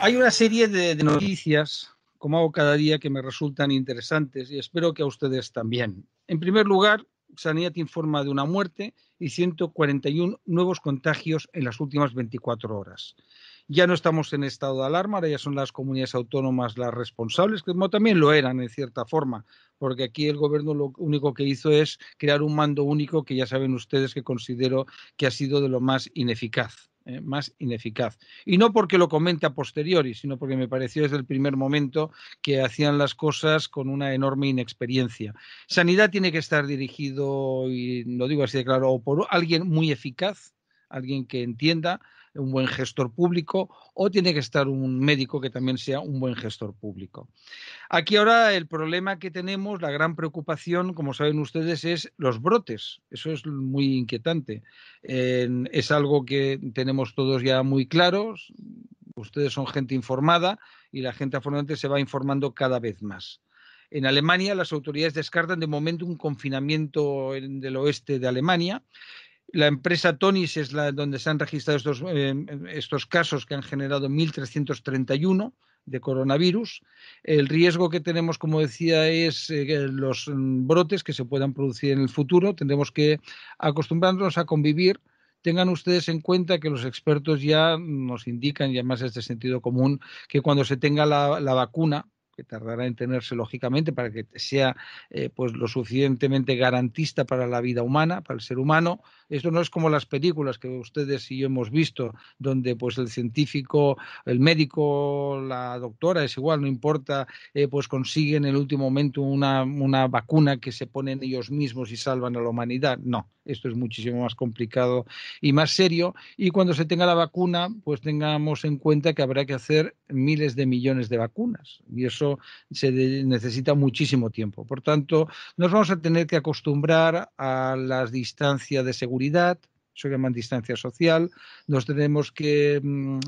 Hay una serie de, noticias, como hago cada día, que me resultan interesantes y espero que a ustedes también. En primer lugar, Sanidad informa de una muerte y 141 nuevos contagios en las últimas 24 horas. Ya no estamos en estado de alarma, ahora ya son las comunidades autónomas las responsables, como también lo eran en cierta forma, porque aquí el gobierno lo único que hizo es crear un mando único que ya saben ustedes que considero que ha sido de lo más ineficaz. Eh, más ineficaz. Y no porque lo comente a posteriori, sino porque me pareció desde el primer momento que hacían las cosas con una enorme inexperiencia. Sanidad tiene que estar dirigido, y lo digo así de claro, o por alguien muy eficaz, alguien que entienda un buen gestor público o tiene que estar un médico que también sea un buen gestor público. Aquí ahora el problema que tenemos, la gran preocupación, como saben ustedes, es los brotes. Eso es muy inquietante. es algo que tenemos todos ya muy claros. Ustedes son gente informada y la gente afortunadamente se va informando cada vez más. En Alemania las autoridades descartan de momento un confinamiento en, del oeste de Alemania la empresa Tonis es la donde se han registrado estos, eh, casos que han generado 1.331 de coronavirus. El riesgo que tenemos, como decía, es eh, los mm, brotes que se puedan producir en el futuro. Tendremos que acostumbrarnos a convivir. Tengan ustedes en cuenta que los expertos ya nos indican, y además es de sentido común, que cuando se tenga la, vacuna, que tardará en tenerse lógicamente para que sea eh, pues lo suficientemente garantista para la vida humana, para el ser humano, esto no es como las películas que ustedes y yo hemos visto, donde pues el científico, el médico, la doctora, es igual, no importa, eh, pues consiguen en el último momento una, una vacuna que se ponen ellos mismos y salvan a la humanidad. No, esto es muchísimo más complicado y más serio. Y cuando se tenga la vacuna, pues tengamos en cuenta que habrá que hacer miles de millones de vacunas. Y eso se necesita muchísimo tiempo. Por tanto, nos vamos a tener que acostumbrar a las distancias de seguridad seguridad, se llaman distancia social, nos tenemos que mm,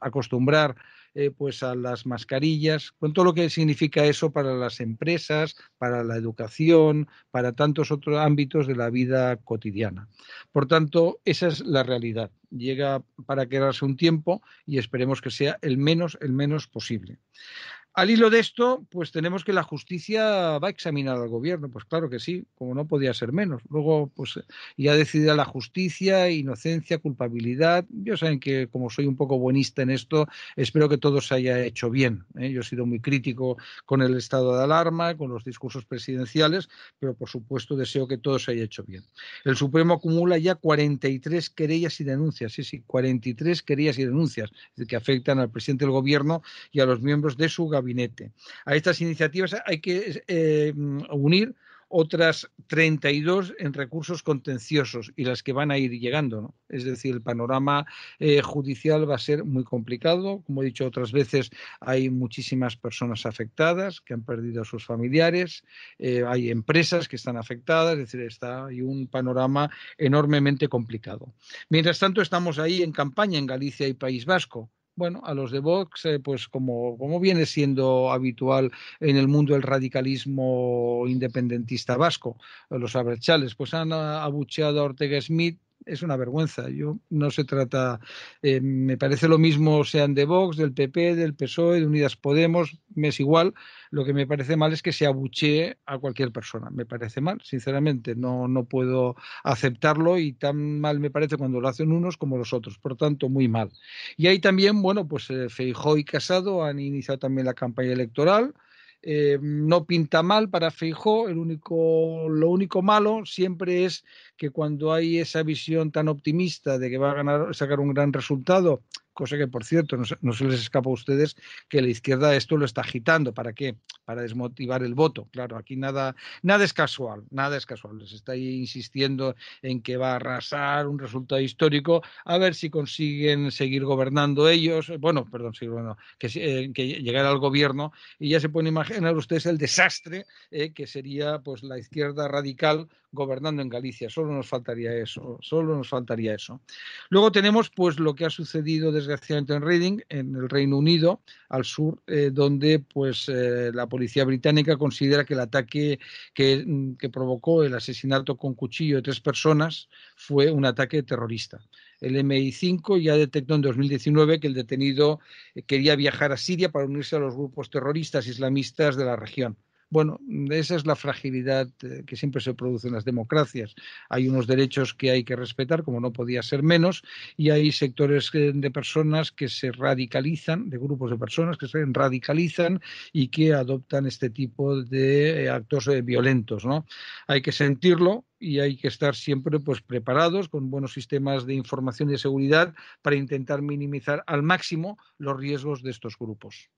acostumbrar eh, pues a las mascarillas, con todo lo que significa eso para las empresas, para la educación, para tantos otros ámbitos de la vida cotidiana. Por tanto, esa es la realidad. Llega para quedarse un tiempo y esperemos que sea el menos, el menos posible. Al hilo de esto, pues tenemos que la justicia va a examinar al gobierno. Pues claro que sí, como no podía ser menos. Luego, pues eh, ya decidirá la justicia, inocencia, culpabilidad. Yo saben que como soy un poco buenista en esto, espero que todo se haya hecho bien. ¿eh? Yo he sido muy crítico con el estado de alarma, con los discursos presidenciales, pero por supuesto deseo que todo se haya hecho bien. El Supremo acumula ya 43 querellas y denuncias. Sí, sí, 43 querellas y denuncias que afectan al presidente del gobierno y a los miembros de su gabinete a estas iniciativas hay que eh, unir otras 32 en recursos contenciosos y las que van a ir llegando. ¿no? Es decir, el panorama eh, judicial va a ser muy complicado. Como he dicho otras veces, hay muchísimas personas afectadas que han perdido a sus familiares, eh, hay empresas que están afectadas, es decir, está, hay un panorama enormemente complicado. Mientras tanto, estamos ahí en campaña en Galicia y País Vasco bueno, a los de Vox, eh, pues como, viene siendo habitual en el mundo el radicalismo independentista vasco, los abrechales, pues han ah, abucheado a Ortega Smith es una vergüenza. Yo no se trata, eh, me parece lo mismo sean de Vox, del PP, del PSOE, de Unidas Podemos, me es igual. Lo que me parece mal es que se abuchee a cualquier persona. Me parece mal, sinceramente, no no puedo aceptarlo y tan mal me parece cuando lo hacen unos como los otros. Por tanto, muy mal. Y ahí también, bueno, pues eh, Feijóo Feijó y Casado han iniciado también la campaña electoral. Eh, no pinta mal para Feijó, el único, lo único malo siempre es que cuando hay esa visión tan optimista de que va a ganar, sacar un gran resultado, cosa que por cierto no se, les escapa a ustedes que la izquierda esto lo está agitando para qué para desmotivar el voto claro aquí nada nada es casual nada es casual les está insistiendo en que va a arrasar un resultado histórico a ver si consiguen seguir gobernando ellos bueno perdón sí, bueno, que, eh, llegara al gobierno y ya se pueden imaginar ustedes el desastre eh, que sería pues la izquierda radical gobernando en Galicia solo nos faltaría eso solo nos faltaría eso luego tenemos pues lo que ha sucedido desde recientemente en Reading, en el Reino Unido, al sur, eh, donde pues eh, la policía británica considera que el ataque que, mm, que provocó el asesinato con cuchillo de tres personas fue un ataque terrorista. El MI5 ya detectó en 2019 que el detenido eh, quería viajar a Siria para unirse a los grupos terroristas islamistas de la región. Bueno, esa es la fragilidad eh, que siempre se produce en las democracias. Hay unos derechos que hay que respetar, como no podía ser menos, y hay sectores eh, de personas que se radicalizan, de grupos de personas que se radicalizan y que adoptan este tipo de eh, actos violentos. ¿no? Hay que sentirlo, y hay que estar siempre pues preparados con buenos sistemas de información y de seguridad para intentar minimizar al máximo los riesgos de estos grupos.